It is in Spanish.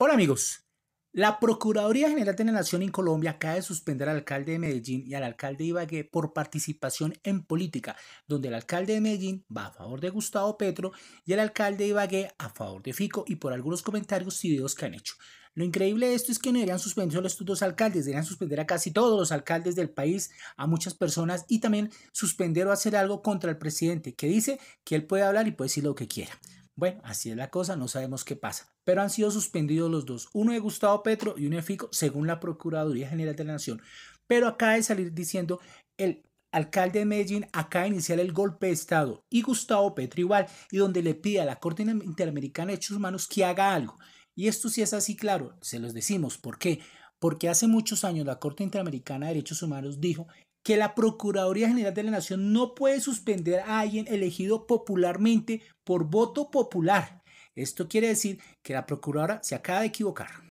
Hola amigos, la Procuraduría General de la Nación en Colombia acaba de suspender al alcalde de Medellín y al alcalde de Ibagué por participación en política, donde el alcalde de Medellín va a favor de Gustavo Petro y el alcalde de Ibagué a favor de Fico y por algunos comentarios y videos que han hecho. Lo increíble de esto es que no deberían suspender solo estos dos alcaldes, deberían suspender a casi todos los alcaldes del país, a muchas personas y también suspender o hacer algo contra el presidente, que dice que él puede hablar y puede decir lo que quiera. Bueno, así es la cosa, no sabemos qué pasa. Pero han sido suspendidos los dos, uno de Gustavo Petro y uno de Fico, según la Procuraduría General de la Nación. Pero acaba de salir diciendo el alcalde de Medellín acaba de iniciar el golpe de Estado y Gustavo Petro igual, y donde le pide a la Corte Interamericana de Derechos Humanos que haga algo. Y esto sí es así, claro, se los decimos. ¿Por qué? Porque hace muchos años la Corte Interamericana de Derechos Humanos dijo que la Procuraduría General de la Nación no puede suspender a alguien elegido popularmente por voto popular. Esto quiere decir que la Procuradora se acaba de equivocar.